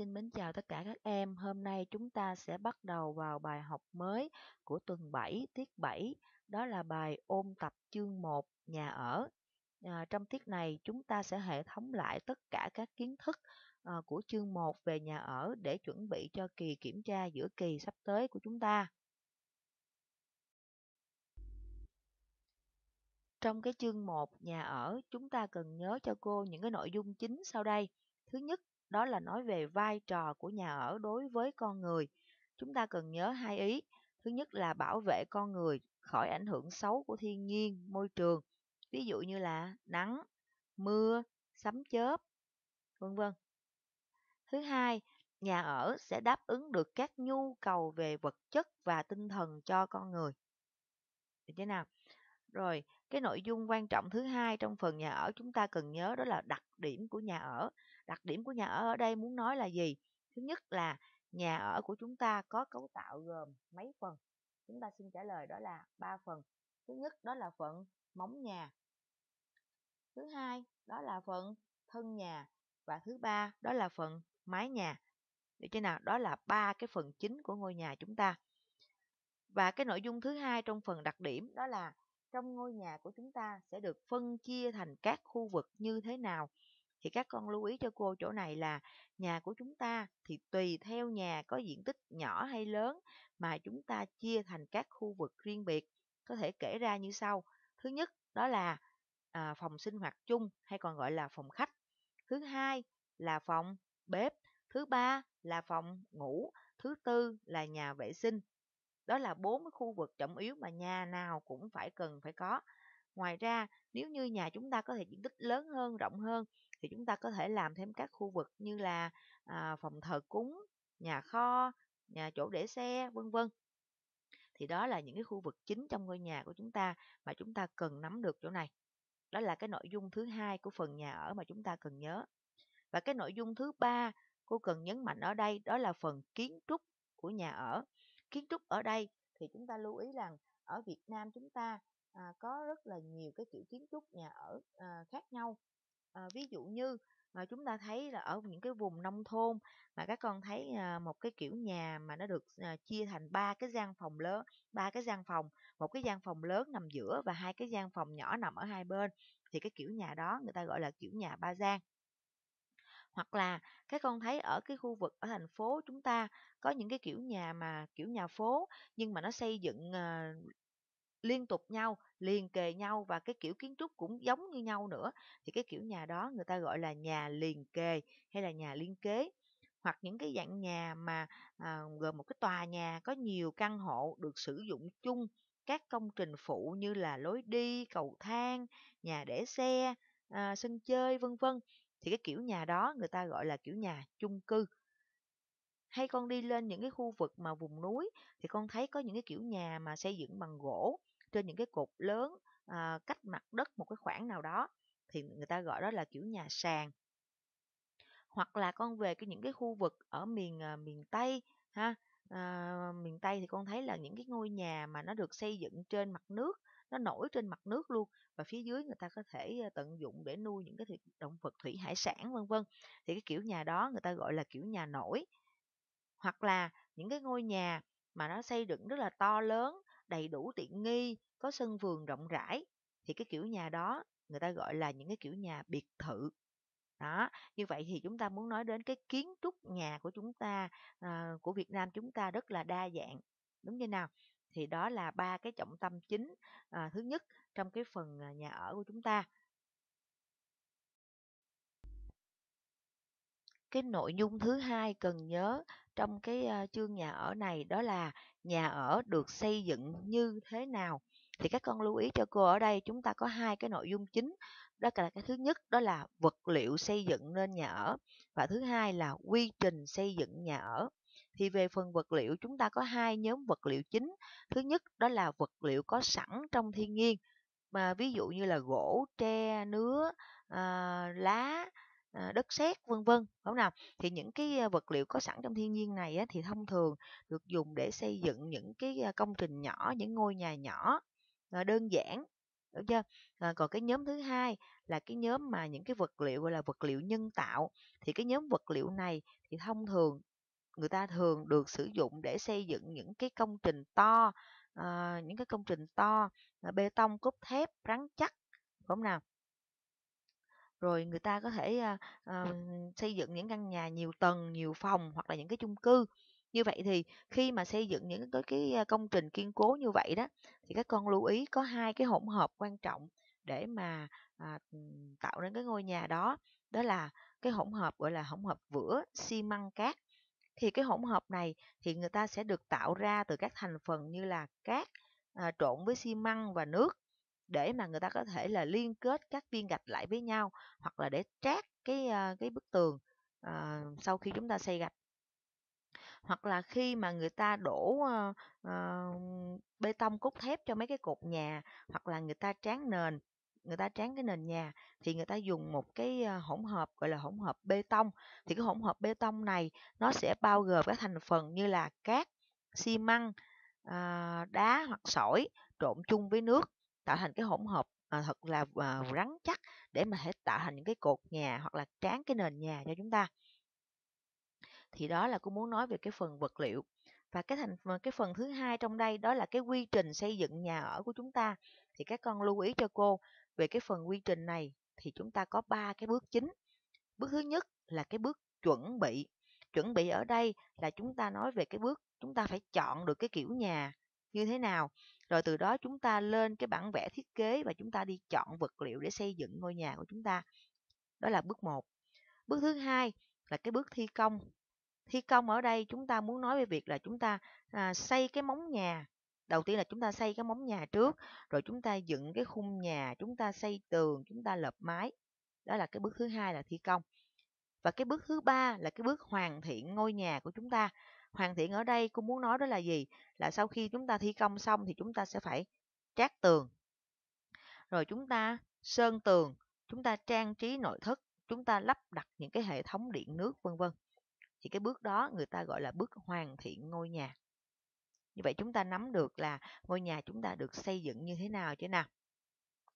Xin mến chào tất cả các em. Hôm nay chúng ta sẽ bắt đầu vào bài học mới của tuần 7, tiết 7. Đó là bài ôn tập chương 1 nhà ở. À, trong tiết này chúng ta sẽ hệ thống lại tất cả các kiến thức à, của chương 1 về nhà ở để chuẩn bị cho kỳ kiểm tra giữa kỳ sắp tới của chúng ta. Trong cái chương 1 nhà ở, chúng ta cần nhớ cho cô những cái nội dung chính sau đây. Thứ nhất đó là nói về vai trò của nhà ở đối với con người. Chúng ta cần nhớ hai ý. Thứ nhất là bảo vệ con người khỏi ảnh hưởng xấu của thiên nhiên, môi trường, ví dụ như là nắng, mưa, sấm chớp, vân vân. Thứ hai, nhà ở sẽ đáp ứng được các nhu cầu về vật chất và tinh thần cho con người. Được thế nào? Rồi, cái nội dung quan trọng thứ hai trong phần nhà ở chúng ta cần nhớ đó là đặc điểm của nhà ở đặc điểm của nhà ở ở đây muốn nói là gì thứ nhất là nhà ở của chúng ta có cấu tạo gồm mấy phần chúng ta xin trả lời đó là ba phần thứ nhất đó là phần móng nhà thứ hai đó là phần thân nhà và thứ ba đó là phần mái nhà được chưa nào đó là ba cái phần chính của ngôi nhà chúng ta và cái nội dung thứ hai trong phần đặc điểm đó là trong ngôi nhà của chúng ta sẽ được phân chia thành các khu vực như thế nào thì các con lưu ý cho cô chỗ này là nhà của chúng ta thì tùy theo nhà có diện tích nhỏ hay lớn mà chúng ta chia thành các khu vực riêng biệt có thể kể ra như sau thứ nhất đó là à, phòng sinh hoạt chung hay còn gọi là phòng khách thứ hai là phòng bếp thứ ba là phòng ngủ thứ tư là nhà vệ sinh đó là bốn cái khu vực trọng yếu mà nhà nào cũng phải cần phải có Ngoài ra, nếu như nhà chúng ta có thể diện tích lớn hơn, rộng hơn thì chúng ta có thể làm thêm các khu vực như là à, phòng thờ cúng, nhà kho, nhà chỗ để xe, vân vân. Thì đó là những cái khu vực chính trong ngôi nhà của chúng ta mà chúng ta cần nắm được chỗ này. Đó là cái nội dung thứ hai của phần nhà ở mà chúng ta cần nhớ. Và cái nội dung thứ ba cô cần nhấn mạnh ở đây đó là phần kiến trúc của nhà ở. Kiến trúc ở đây thì chúng ta lưu ý rằng ở Việt Nam chúng ta à, có rất là nhiều cái kiểu kiến trúc nhà ở à, khác nhau à, ví dụ như mà chúng ta thấy là ở những cái vùng nông thôn mà các con thấy à, một cái kiểu nhà mà nó được à, chia thành ba cái gian phòng lớn ba cái gian phòng một cái gian phòng lớn nằm giữa và hai cái gian phòng nhỏ nằm ở hai bên thì cái kiểu nhà đó người ta gọi là kiểu nhà ba gian hoặc là các con thấy ở cái khu vực ở thành phố chúng ta có những cái kiểu nhà mà kiểu nhà phố nhưng mà nó xây dựng à, liên tục nhau liền kề nhau và cái kiểu kiến trúc cũng giống như nhau nữa thì cái kiểu nhà đó người ta gọi là nhà liền kề hay là nhà liên kế hoặc những cái dạng nhà mà à, gồm một cái tòa nhà có nhiều căn hộ được sử dụng chung các công trình phụ như là lối đi cầu thang nhà để xe à, sân chơi vân vân thì cái kiểu nhà đó người ta gọi là kiểu nhà chung cư hay con đi lên những cái khu vực mà vùng núi thì con thấy có những cái kiểu nhà mà xây dựng bằng gỗ trên những cái cột lớn à, cách mặt đất một cái khoảng nào đó thì người ta gọi đó là kiểu nhà sàn hoặc là con về cái những cái khu vực ở miền à, miền tây ha à, miền tây thì con thấy là những cái ngôi nhà mà nó được xây dựng trên mặt nước nó nổi trên mặt nước luôn và phía dưới người ta có thể tận dụng để nuôi những cái động vật thủy hải sản vân vân thì cái kiểu nhà đó người ta gọi là kiểu nhà nổi hoặc là những cái ngôi nhà mà nó xây dựng rất là to lớn đầy đủ tiện nghi, có sân vườn rộng rãi thì cái kiểu nhà đó người ta gọi là những cái kiểu nhà biệt thự. Đó, như vậy thì chúng ta muốn nói đến cái kiến trúc nhà của chúng ta à, của Việt Nam chúng ta rất là đa dạng, đúng như nào? Thì đó là ba cái trọng tâm chính à, thứ nhất trong cái phần ờ, nhà ở của chúng ta. cái nội dung thứ hai cần nhớ trong cái ờ, chương nhà ở này đó là nhà ở được xây dựng như thế nào thì các con lưu ý cho cô ở đây chúng ta có hai cái nội dung chính đó là cái thứ nhất đó là vật liệu xây dựng nên nhà ở và thứ hai là quy trình xây dựng nhà ở thì về phần vật liệu chúng ta có hai nhóm vật liệu chính thứ nhất đó là vật liệu có sẵn trong thiên nhiên mà ví dụ như là gỗ tre nứa à, lá À, đất sét vân vân không nào thì những cái à, vật liệu có sẵn trong thiên nhiên này thì thông thường được dùng để xây dựng những cái à, công trình nhỏ những ngôi nhà nhỏ đơn giản được chưa còn cái nhóm thứ hai là cái nhóm mà những cái vật liệu gọi là vật liệu nhân tạo thì cái nhóm vật liệu này thì thông thường người ta thường được sử dụng để xây dựng những cái công trình to những cái công trình to bê tông cốt thép rắn chắc đúng không nào rồi người ta có thể uh, xây dựng những căn nhà nhiều tầng nhiều phòng hoặc là những cái chung cư như vậy thì khi mà xây dựng những cái, cái à, công trình kiên cố như vậy đó thì các con lưu ý có hai cái hỗn hợp quan trọng để mà à, tạo nên cái ngôi nhà đó đó là cái hỗn hợp gọi là hỗn hợp vữa xi măng cát thì cái hỗn hợp này thì người ta sẽ được tạo ra từ các thành phần như là cát à, trộn với xi măng và nước để mà người ta có thể là liên kết các viên gạch lại với nhau hoặc là để trát cái ờ, cái bức tường à, sau khi chúng ta xây gạch hoặc là khi mà người ta đổ uh, uh, bê tông cốt thép cho mấy cái cột nhà hoặc là người ta tráng nền người ta tráng cái nền nhà thì người ta dùng một cái hỗn hợp gọi là hỗn hợp bê tông thì cái hỗn hợp bê tông này nó sẽ bao gồm các thành phần như là cát xi măng đá hoặc sỏi trộn chung với nước tạo thành cái hỗn hợp à, thật là à, rắn chắc để mà thể tạo thành những cái cột nhà hoặc là tráng cái nền nhà cho chúng ta thì đó là cô muốn nói về cái phần vật liệu và cái thành cái phần thứ hai trong đây đó là cái quy trình xây dựng nhà ở của chúng ta thì các con lưu ý cho cô về cái phần quy trình này thì chúng ta có ba cái bước chính bước thứ nhất là cái bước chuẩn bị chuẩn bị ở đây là chúng ta nói về cái bước chúng ta phải chọn được cái kiểu nhà như thế nào rồi từ đó chúng ta lên cái bản vẽ thiết kế và chúng ta đi chọn vật liệu để xây dựng ngôi nhà của chúng ta đó là bước 1 bước thứ hai là cái bước thi công thi công ở đây chúng ta muốn nói về việc là chúng ta à, xây cái móng nhà đầu tiên là chúng ta xây cái móng nhà trước rồi chúng ta dựng cái khung nhà chúng ta xây tường chúng ta lợp mái đó là cái bước thứ hai là thi công và cái bước thứ ba là cái bước hoàn thiện ngôi nhà của chúng ta hoàn thiện ở đây cô muốn nói đó là gì là sau khi chúng ta thi công xong thì chúng ta sẽ phải trát tường rồi chúng ta sơn tường chúng ta trang trí nội thất chúng ta lắp đặt những cái hệ thống điện nước vân vân thì cái bước đó người ta gọi là bước hoàn thiện ngôi nhà như vậy chúng ta nắm được là ngôi nhà chúng ta được xây dựng như thế nào chứ nào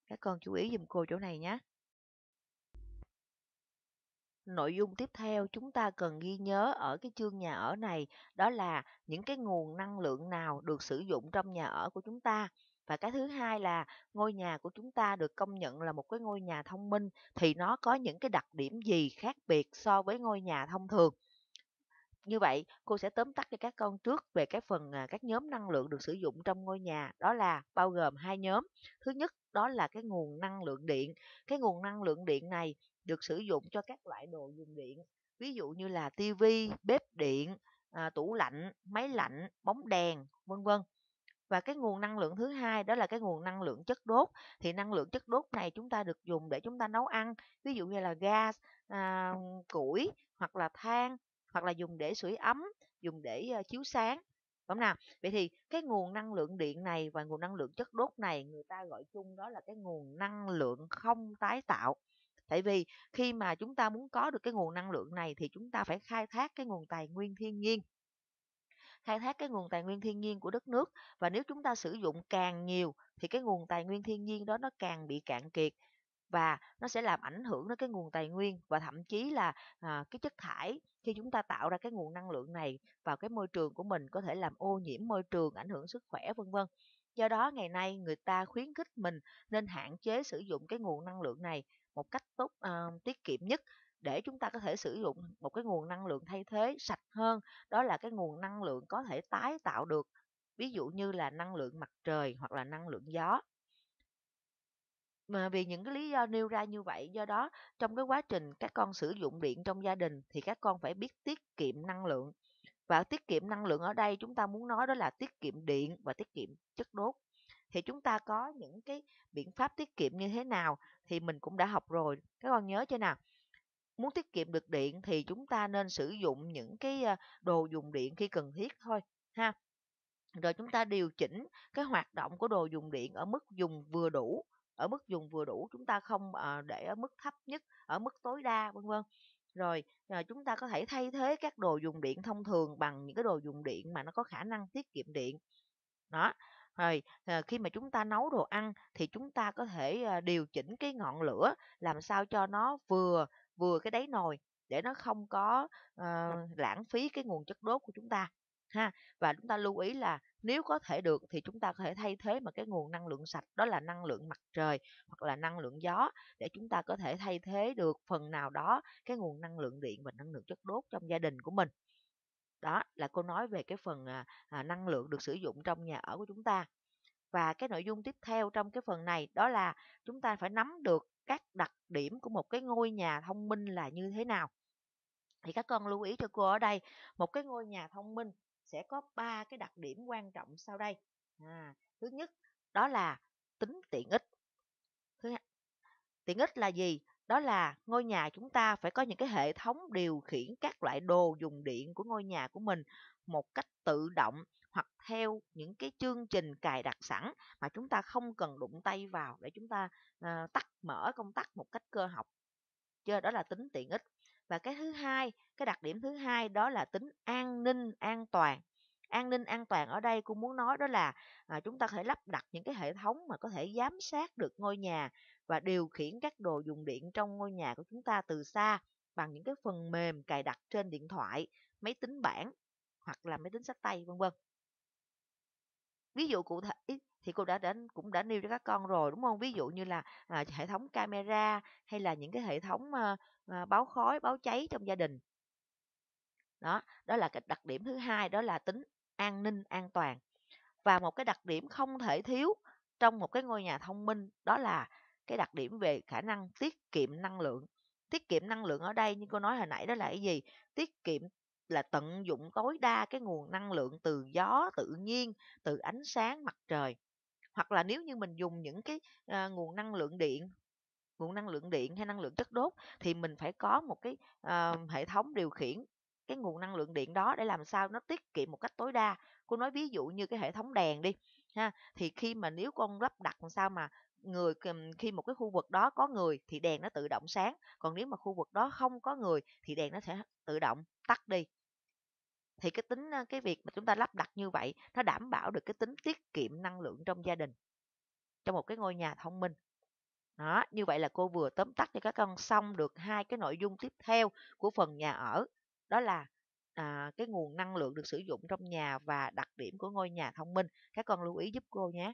các con chú ý giùm cô chỗ này nhé Nội dung tiếp theo chúng ta cần ghi nhớ ở cái chương nhà ở này đó là những cái nguồn năng lượng nào được sử dụng trong nhà ở của chúng ta. Và cái thứ hai là ngôi nhà của chúng ta được công nhận là một cái ngôi nhà thông minh thì nó có những cái đặc điểm gì khác biệt so với ngôi nhà thông thường. Như vậy, cô sẽ tóm tắt cho các con trước về các phần à, các nhóm năng lượng được sử dụng trong ngôi nhà, đó là bao gồm hai nhóm. Thứ nhất đó là cái nguồn năng lượng điện. Cái nguồn năng lượng điện này được sử dụng cho các loại đồ dùng điện, ví dụ như là tivi, bếp điện, à, tủ lạnh, máy lạnh, bóng đèn, vân vân. Và cái nguồn năng lượng thứ hai đó là cái nguồn năng lượng chất đốt. Thì năng lượng chất đốt này chúng ta được dùng để chúng ta nấu ăn, ví dụ như là gas, à, củi hoặc là than hoặc là dùng để sưởi ấm dùng để ờ, chiếu sáng đúng nào vậy thì cái nguồn năng lượng điện này và nguồn năng lượng chất đốt này người ta gọi chung đó là cái nguồn năng lượng không tái tạo tại vì khi mà chúng ta muốn có được cái nguồn năng lượng này thì chúng ta phải khai thác cái nguồn tài nguyên thiên nhiên khai thác cái nguồn tài nguyên thiên nhiên của đất nước và nếu chúng ta sử dụng càng nhiều thì cái nguồn tài nguyên thiên nhiên đó nó càng bị cạn kiệt và nó sẽ làm ảnh hưởng đến cái nguồn tài nguyên và thậm chí là à, cái chất thải khi chúng ta tạo ra cái nguồn năng lượng này vào cái môi trường của mình có thể làm ô nhiễm môi trường ảnh hưởng sức khỏe vân vân do đó ngày nay người ta khuyến khích mình nên hạn chế sử dụng cái nguồn năng lượng này một cách tốt uh, tiết kiệm nhất để chúng ta có thể sử dụng một cái nguồn năng lượng thay thế sạch hơn đó là cái nguồn năng lượng có thể tái tạo được ví dụ như là năng lượng mặt trời hoặc là năng lượng gió mà vì những cái lý do nêu ra như vậy do đó trong cái quá trình các con sử dụng điện trong gia đình thì các con phải biết tiết kiệm năng lượng và tiết kiệm năng lượng ở đây chúng ta muốn nói đó là tiết kiệm điện và tiết kiệm chất đốt thì chúng ta có những cái biện pháp tiết kiệm như thế nào thì mình cũng đã học rồi các con nhớ chưa nào muốn tiết kiệm được điện thì chúng ta nên sử dụng những cái à, đồ dùng điện khi cần thiết thôi ha rồi chúng ta điều chỉnh cái hoạt động của đồ dùng điện ở mức dùng vừa đủ ở mức dùng vừa đủ chúng ta không à, để ở mức thấp nhất ở mức tối đa vân vân rồi à, chúng ta có thể thay thế các đồ dùng điện thông thường bằng những cái đồ dùng điện mà nó có khả năng tiết kiệm điện đó rồi à, khi mà chúng ta nấu đồ ăn thì chúng ta có thể à, điều chỉnh cái ngọn lửa làm sao cho nó vừa vừa cái đáy nồi để nó không có uh, lãng phí cái nguồn chất đốt của chúng ta ha và chúng ta lưu ý là nếu có thể được thì chúng ta có thể thay thế mà cái nguồn năng lượng sạch đó là năng lượng mặt trời hoặc là năng lượng gió để chúng ta có thể thay thế được phần nào đó cái nguồn năng lượng điện và năng lượng chất đốt trong gia đình của mình đó là cô nói về cái phần à, à, năng lượng được sử dụng trong nhà ở của chúng ta và cái nội dung tiếp theo trong cái phần này đó là chúng ta phải nắm được các đặc điểm của một cái ngôi nhà thông minh là như thế nào thì các con lưu ý cho cô ở đây một cái ngôi nhà thông minh sẽ có ba cái đặc điểm quan trọng sau đây. À, thứ nhất đó là tính tiện ích. Thứ hai, tiện ích là gì? Đó là ngôi nhà chúng ta phải có những cái hệ thống điều khiển các loại đồ dùng điện của ngôi nhà của mình một cách tự động hoặc theo những cái chương trình cài đặt sẵn mà chúng ta không cần đụng tay vào để chúng ta uh, tắt mở công tắc một cách cơ học. Chưa đó là tính tiện ích và cái thứ hai cái đặc điểm thứ hai đó là tính an ninh an toàn an ninh an toàn ở đây cũng muốn nói đó là à, chúng ta có thể lắp đặt những cái hệ thống mà có thể giám sát được ngôi nhà và điều khiển các đồ dùng điện trong ngôi nhà của chúng ta từ xa bằng những cái phần mềm cài đặt trên điện thoại máy tính bảng hoặc là máy tính sách tay vân vân ví dụ cụ thể thì cô đã đến cũng đã nêu cho các con rồi đúng không ví dụ như là à, hệ thống camera hay là những cái hệ thống à, à, báo khói báo cháy trong gia đình đó đó là cái đặc điểm thứ hai đó là tính an ninh an toàn và một cái đặc điểm không thể thiếu trong một cái ngôi nhà thông minh đó là cái đặc điểm về khả năng tiết kiệm năng lượng tiết kiệm năng lượng ở đây như cô nói hồi nãy đó là cái gì tiết kiệm là tận dụng tối đa cái nguồn năng lượng từ gió tự nhiên từ ánh sáng mặt trời hoặc là nếu như mình dùng những cái à, nguồn năng lượng điện nguồn năng lượng điện hay năng lượng chất đốt thì mình phải có một cái à, hệ thống điều khiển cái nguồn năng lượng điện đó để làm sao nó tiết kiệm một cách tối đa cô nói ví dụ như cái hệ thống đèn đi ha thì khi mà nếu con lắp đặt làm sao mà người khi một cái khu vực đó có người thì đèn nó tự động sáng còn nếu mà khu vực đó không có người thì đèn nó sẽ tự động tắt đi thì cái tính cái việc mà chúng ta lắp đặt như vậy nó đảm bảo được cái tính tiết kiệm năng lượng trong gia đình trong một cái ngôi nhà thông minh đó như vậy là cô vừa tóm tắt cho các con xong được hai cái nội dung tiếp theo của phần nhà ở đó là à, cái nguồn năng lượng được sử dụng trong nhà và đặc điểm của ngôi nhà thông minh các con lưu ý giúp cô nhé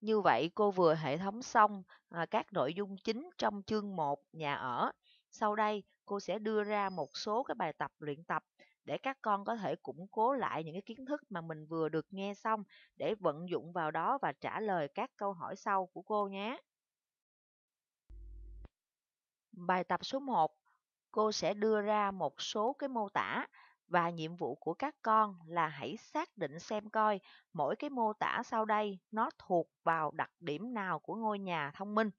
như vậy cô vừa hệ thống xong à, các nội dung chính trong chương 1 nhà ở sau đây cô sẽ đưa ra một số cái bài tập luyện tập để các con có thể củng cố lại những cái kiến thức mà mình vừa được nghe xong để vận dụng vào đó và trả lời các câu hỏi sau của cô nhé. Bài tập số 1, cô sẽ đưa ra một số cái mô tả và nhiệm vụ của các con là hãy xác định xem coi mỗi cái mô tả sau đây nó thuộc vào đặc điểm nào của ngôi nhà thông minh.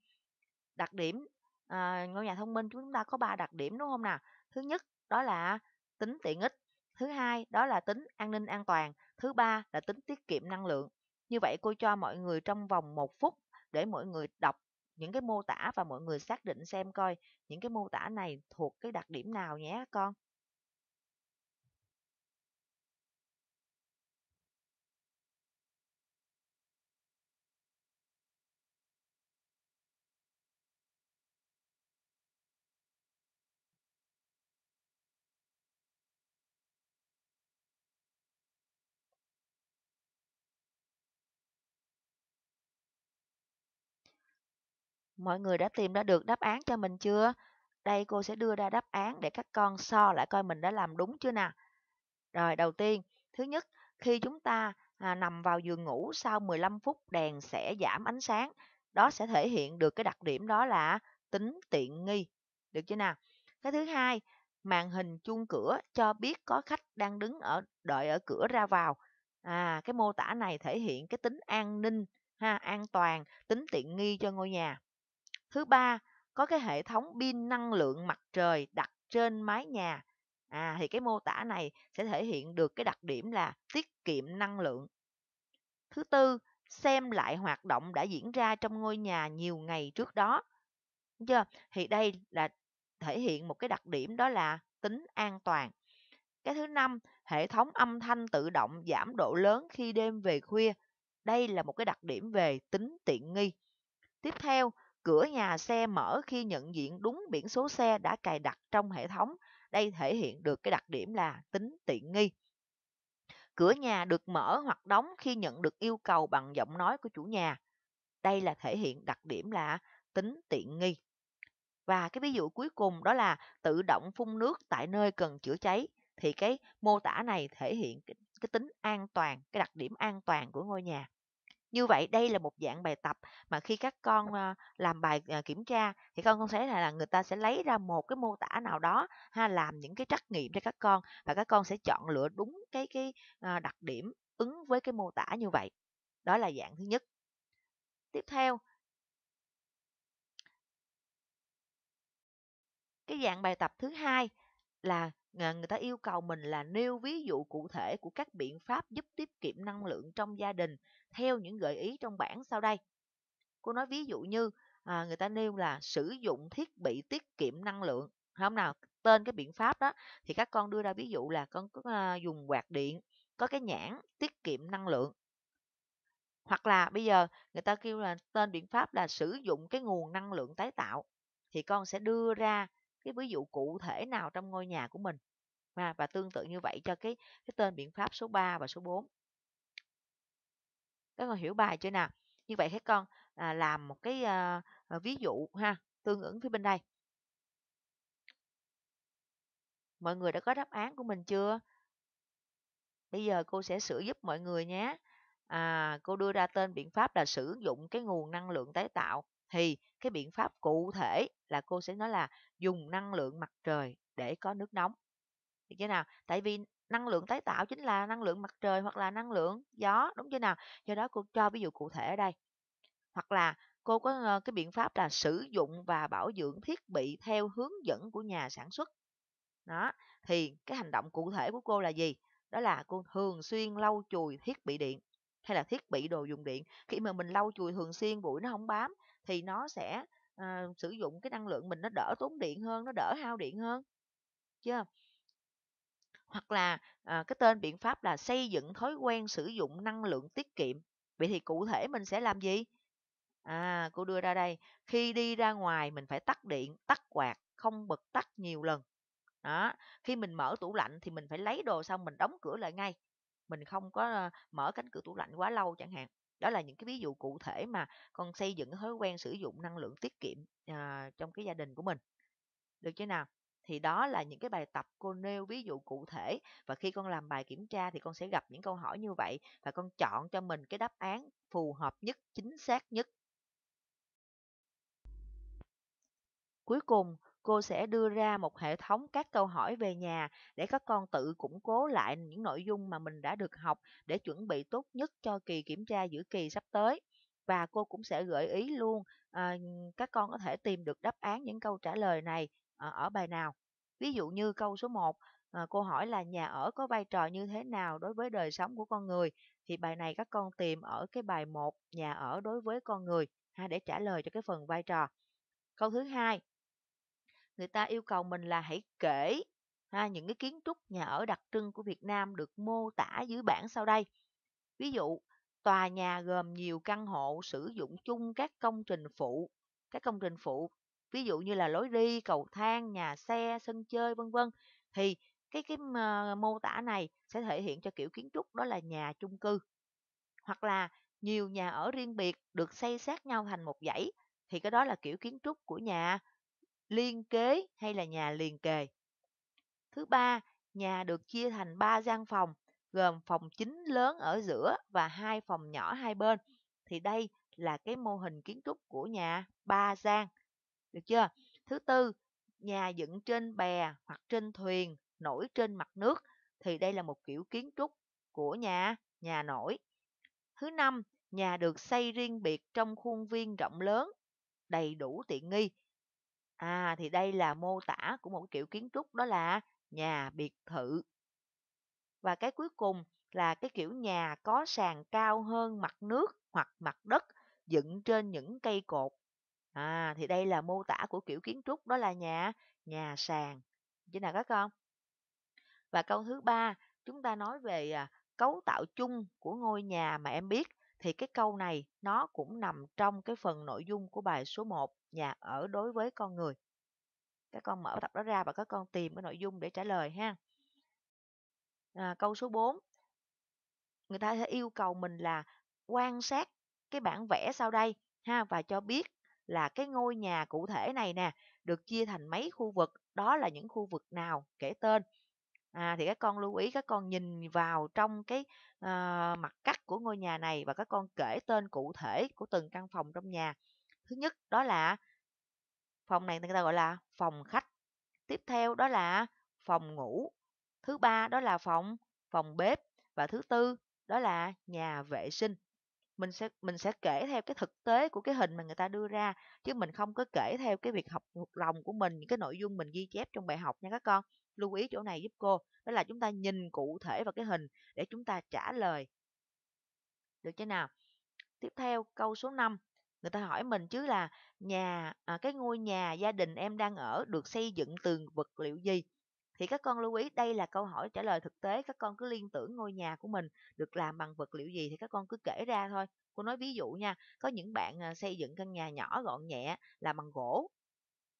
Đặc điểm à, ngôi nhà thông minh chúng ta có ba đặc điểm đúng không nào thứ nhất đó là tính tiện ích thứ hai đó là tính an ninh an toàn thứ ba là tính tiết kiệm năng lượng như vậy cô cho mọi người trong vòng một phút để mọi người đọc những cái mô tả và mọi người xác định xem coi những cái mô tả này thuộc cái đặc điểm nào nhé các con Mọi người đã tìm ra được đáp án cho mình chưa? Đây cô sẽ đưa ra đáp án để các con so lại coi mình đã làm đúng chưa nè. Rồi đầu tiên, thứ nhất, khi chúng ta à, nằm vào giường ngủ sau 15 phút đèn sẽ giảm ánh sáng. Đó sẽ thể hiện được cái đặc điểm đó là tính tiện nghi. Được chưa nào? Cái thứ hai, màn hình chuông cửa cho biết có khách đang đứng ở đợi ở cửa ra vào. À, cái mô tả này thể hiện cái tính an ninh, ha, an toàn, tính tiện nghi cho ngôi nhà. Thứ ba, có cái hệ thống pin năng lượng mặt trời đặt trên mái nhà. À thì cái mô tả này sẽ thể hiện được cái đặc điểm là tiết kiệm năng lượng. Thứ tư, xem lại hoạt động đã diễn ra trong ngôi nhà nhiều ngày trước đó. Đúng chưa? Thì đây là thể hiện một cái đặc điểm đó là tính an toàn. Cái thứ năm, hệ thống âm thanh tự động giảm độ lớn khi đêm về khuya. Đây là một cái đặc điểm về tính tiện nghi. Tiếp theo, Cửa nhà xe mở khi nhận diện đúng biển số xe đã cài đặt trong hệ thống. Đây thể hiện được cái đặc điểm là tính tiện nghi. Cửa nhà được mở hoặc đóng khi nhận được yêu cầu bằng giọng nói của chủ nhà. Đây là thể hiện đặc điểm là tính tiện nghi. Và cái ví dụ cuối cùng đó là tự động phun nước tại nơi cần chữa cháy thì cái mô tả này thể hiện cái, cái tính an toàn, cái đặc điểm an toàn của ngôi nhà như vậy đây là một dạng bài tập mà khi các con ờ, làm bài ờ, kiểm tra thì con không thấy là, người ta sẽ lấy ra một cái mô tả nào đó ha làm những cái trắc nghiệm cho các con và các con sẽ chọn lựa đúng cái cái ờ, đặc điểm ứng với cái mô tả như vậy đó là dạng thứ nhất tiếp theo cái dạng bài tập thứ hai là người ta yêu cầu mình là nêu ví dụ cụ thể của các biện pháp giúp tiết kiệm năng lượng trong gia đình theo những gợi ý trong bảng sau đây. Cô nói ví dụ như à, người ta nêu là sử dụng thiết bị tiết kiệm năng lượng. Không nào, tên cái biện pháp đó thì các con đưa ra ví dụ là con có à, dùng quạt điện, có cái nhãn tiết kiệm năng lượng. Hoặc là bây giờ người ta kêu là tên biện pháp là sử dụng cái nguồn năng lượng tái tạo thì con sẽ đưa ra cái ví dụ cụ thể nào trong ngôi nhà của mình. Và, và tương tự như vậy cho cái cái tên biện pháp số 3 và số 4 các con hiểu bài chưa nào như vậy các con à, làm một cái à, ví dụ ha tương ứng phía bên đây mọi người đã có đáp án của mình chưa bây giờ cô sẽ sửa giúp mọi người nhé à, cô đưa ra tên biện pháp là sử dụng cái nguồn năng lượng tái tạo thì cái biện pháp cụ thể là cô sẽ nói là dùng năng lượng mặt trời để có nước nóng được chưa nào tại vì năng lượng tái tạo chính là năng lượng mặt trời hoặc là năng lượng gió đúng chưa nào do đó cô cho ví dụ cụ thể ở đây hoặc là cô có ờ, cái biện pháp là sử dụng và bảo dưỡng thiết bị theo hướng dẫn của nhà sản xuất đó thì cái hành động cụ thể của cô là gì đó là cô thường xuyên lau chùi thiết bị điện hay là thiết bị đồ dùng điện khi mà mình lau chùi thường xuyên bụi nó không bám thì nó sẽ uh, sử dụng cái năng lượng mình nó đỡ tốn điện hơn nó đỡ hao điện hơn chưa hoặc là à, cái tên biện pháp là xây dựng thói quen sử dụng năng lượng tiết kiệm vậy thì cụ thể mình sẽ làm gì à cô đưa ra đây khi đi ra ngoài mình phải tắt điện tắt quạt không bật tắt nhiều lần đó khi mình mở tủ lạnh thì mình phải lấy đồ xong mình đóng cửa lại ngay mình không có ờ, mở cánh cửa tủ lạnh quá lâu chẳng hạn đó là những cái ví dụ cụ thể mà con xây dựng thói quen sử dụng năng lượng tiết kiệm à, trong cái gia đình của mình được chứ nào thì đó là những cái bài tập cô nêu ví dụ cụ thể và khi con làm bài kiểm tra thì con sẽ gặp những câu hỏi như vậy và con chọn cho mình cái đáp án phù hợp nhất chính xác nhất cuối cùng cô sẽ đưa ra một hệ thống các câu hỏi về nhà để các con tự củng cố lại những nội dung mà mình đã được học để chuẩn bị tốt nhất cho kỳ kiểm tra giữa kỳ sắp tới và cô cũng sẽ gợi ý luôn à, các con có thể tìm được đáp án những câu trả lời này ở bài nào. Ví dụ như câu số 1, ờ, cô hỏi là nhà ở có vai trò như thế nào đối với đời sống của con người thì bài này các con tìm ở cái bài 1 nhà ở đối với con người ha để trả lời cho cái phần vai trò. Câu thứ hai, người ta yêu cầu mình là hãy kể ha những cái kiến trúc nhà ở đặc trưng của Việt Nam được mô tả dưới bảng sau đây. Ví dụ, tòa nhà gồm nhiều căn hộ sử dụng chung các công trình phụ. Các công trình phụ ví dụ như là lối đi cầu thang nhà xe sân chơi vân vân thì cái cái mô tả này sẽ thể hiện cho kiểu kiến trúc đó là nhà chung cư hoặc là nhiều nhà ở riêng biệt được xây sát nhau thành một dãy thì cái đó là kiểu kiến trúc của nhà liên kế hay là nhà liền kề thứ ba nhà được chia thành ba gian phòng gồm phòng chính lớn ở giữa và hai phòng nhỏ hai bên thì đây là cái mô hình kiến trúc của nhà ba gian được chưa? Thứ tư, nhà dựng trên bè hoặc trên thuyền nổi trên mặt nước thì đây là một kiểu kiến trúc của nhà nhà nổi. Thứ năm, nhà được xây riêng biệt trong khuôn viên rộng lớn, đầy đủ tiện nghi. À thì đây là mô tả của một kiểu kiến trúc đó là nhà biệt thự. Và cái cuối cùng là cái kiểu nhà có sàn cao hơn mặt nước hoặc mặt đất dựng trên những cây cột À, thì đây là mô tả của kiểu kiến trúc đó là nhà, nhà sàn. Chứ nào các con? Và câu thứ ba, chúng ta nói về à, cấu tạo chung của ngôi nhà mà em biết thì cái câu này nó cũng nằm trong cái phần nội dung của bài số 1 nhà ở đối với con người. Các con mở tập đó ra và các con tìm cái nội dung để trả lời ha. À, câu số 4. Người ta sẽ yêu cầu mình là quan sát cái bản vẽ sau đây ha và cho biết là cái ngôi nhà cụ thể này nè được chia thành mấy khu vực đó là những khu vực nào kể tên à, thì các con lưu ý các con nhìn vào trong cái à, mặt cắt của ngôi nhà này và các con kể tên cụ thể của từng căn phòng trong nhà thứ nhất đó là phòng này người ta gọi là phòng khách tiếp theo đó là phòng ngủ thứ ba đó là phòng phòng bếp và thứ tư đó là nhà vệ sinh mình sẽ mình sẽ kể theo cái thực tế của cái hình mà người ta đưa ra chứ mình không có kể theo cái việc học thuộc lòng của mình những cái nội dung mình ghi chép trong bài học nha các con lưu ý chỗ này giúp cô đó là chúng ta nhìn cụ thể vào cái hình để chúng ta trả lời được chưa nào tiếp theo câu số 5 người ta hỏi mình chứ là nhà à, cái ngôi nhà gia đình em đang ở được xây dựng từ vật liệu gì thì các con lưu ý đây là câu hỏi trả lời thực tế, các con cứ liên tưởng ngôi nhà của mình được làm bằng vật liệu gì thì các con cứ kể ra thôi. Cô nói ví dụ nha, có những bạn à, xây dựng căn nhà nhỏ gọn nhẹ là bằng gỗ,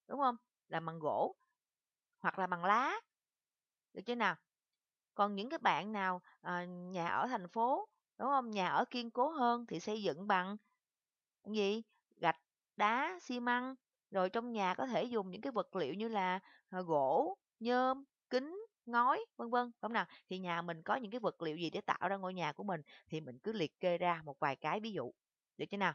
đúng không? Là bằng gỗ hoặc là bằng lá, được chưa nào? Còn những cái bạn nào à, nhà ở thành phố, đúng không? Nhà ở kiên cố hơn thì xây dựng bằng gì? Gạch, đá, xi măng, rồi trong nhà có thể dùng những cái vật liệu như là à, gỗ nhôm kính ngói vân vân đúng không nào thì nhà mình có những cái vật liệu gì để tạo ra ngôi nhà của mình thì mình cứ liệt kê ra một vài cái ví dụ được chưa nào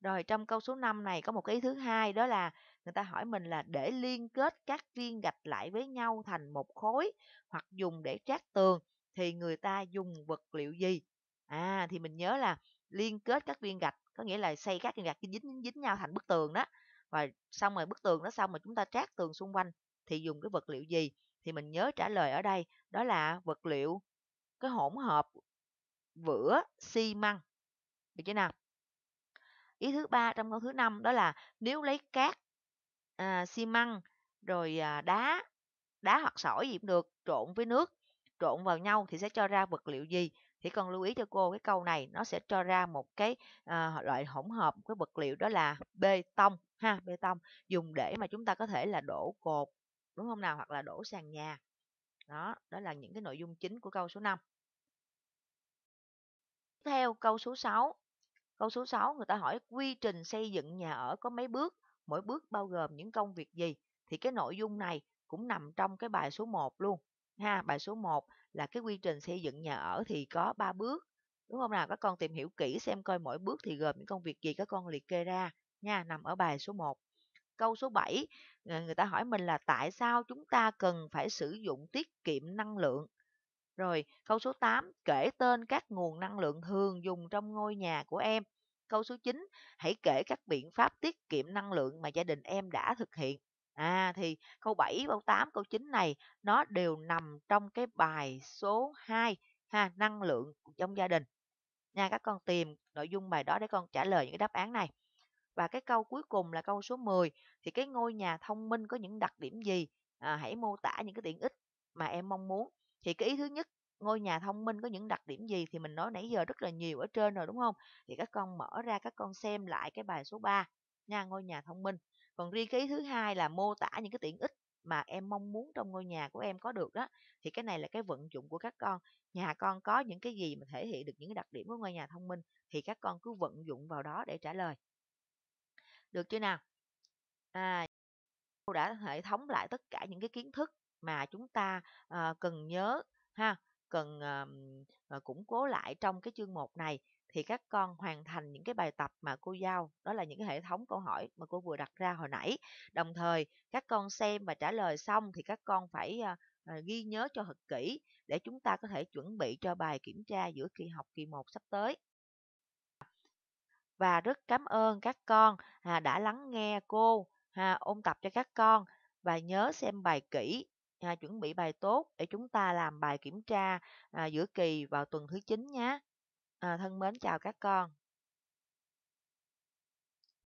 rồi trong câu số 5 này có một cái ý thứ hai đó là người ta hỏi mình là để liên kết các viên gạch lại với nhau thành một khối hoặc dùng để trát tường thì người ta dùng vật liệu gì? À thì mình nhớ là liên kết các viên gạch có nghĩa là xây các viên gạch dính dính, dính nhau thành bức tường đó và xong rồi bức tường đó xong rồi chúng ta trát tường xung quanh thì dùng cái vật liệu gì thì mình nhớ trả lời ở đây đó là vật liệu cái hỗn hợp vữa xi măng được chưa nào ý thứ ba trong câu thứ năm đó là nếu lấy cát à, xi măng rồi à, đá đá hoặc sỏi gì cũng được trộn với nước trộn vào nhau thì sẽ cho ra vật liệu gì thì cần lưu ý cho cô cái câu này nó sẽ cho ra một cái à, loại hỗn hợp cái vật liệu đó là bê tông ha bê tông dùng để mà chúng ta có thể là đổ cột đúng không nào hoặc là đổ sàn nhà đó đó là những cái nội dung chính của câu số 5 tiếp theo câu số 6 câu số 6 người ta hỏi quy trình xây dựng nhà ở có mấy bước mỗi bước bao gồm những công việc gì thì cái nội dung này cũng nằm trong cái bài số 1 luôn ha bài số 1 là cái quy trình xây dựng nhà ở thì có 3 bước đúng không nào các con tìm hiểu kỹ xem coi mỗi bước thì gồm những công việc gì các con liệt kê ra nha nằm ở bài số 1 Câu số 7, ờ, người ta hỏi mình là tại sao chúng ta cần phải sử dụng tiết kiệm năng lượng? Rồi, câu số 8, kể tên các nguồn năng lượng thường dùng trong ngôi nhà của em. Câu số 9, hãy kể các biện pháp tiết kiệm năng lượng mà gia đình em đã thực hiện. À thì câu 7, câu 8, câu 9 này nó đều nằm trong cái bài số 2 ha, năng lượng trong gia đình. Nha các con tìm nội dung bài đó để con trả lời những cái đáp án này. Và cái câu cuối cùng là câu số 10 thì cái ngôi nhà thông minh có những đặc điểm gì? À, hãy mô tả những cái tiện ích mà em mong muốn. Thì cái ý thứ nhất ngôi nhà thông minh có những đặc điểm gì thì mình nói nãy giờ rất là nhiều ở trên rồi đúng không? Thì các con mở ra các con xem lại cái bài số 3 nha ngôi nhà thông minh. Còn riêng cái ý thứ hai là mô tả những cái tiện ích mà em mong muốn trong ngôi nhà của em có được đó thì cái này là cái vận dụng của các con nhà con có những cái gì mà thể hiện được những cái đặc điểm của ngôi nhà thông minh thì các con cứ vận dụng vào đó để trả lời được chưa nào à cô đã hệ thống lại tất cả những cái kiến thức mà chúng ta à, cần nhớ ha cần à, à, củng cố lại trong cái chương mục này thì các con hoàn thành những cái bài tập mà cô giao đó là những cái hệ thống câu hỏi mà cô vừa đặt ra hồi nãy đồng thời các con xem và trả lời xong thì các con phải à, à, ghi nhớ cho thật kỹ để chúng ta có thể chuẩn bị cho bài kiểm tra giữa kỳ học kỳ 1 sắp tới và rất cảm ơn các con à, đã lắng nghe cô à, ôn tập cho các con và nhớ xem bài kỹ à, chuẩn bị bài tốt để chúng ta làm bài kiểm tra à, giữa kỳ vào tuần thứ 9 nhé. À, thân mến chào các con.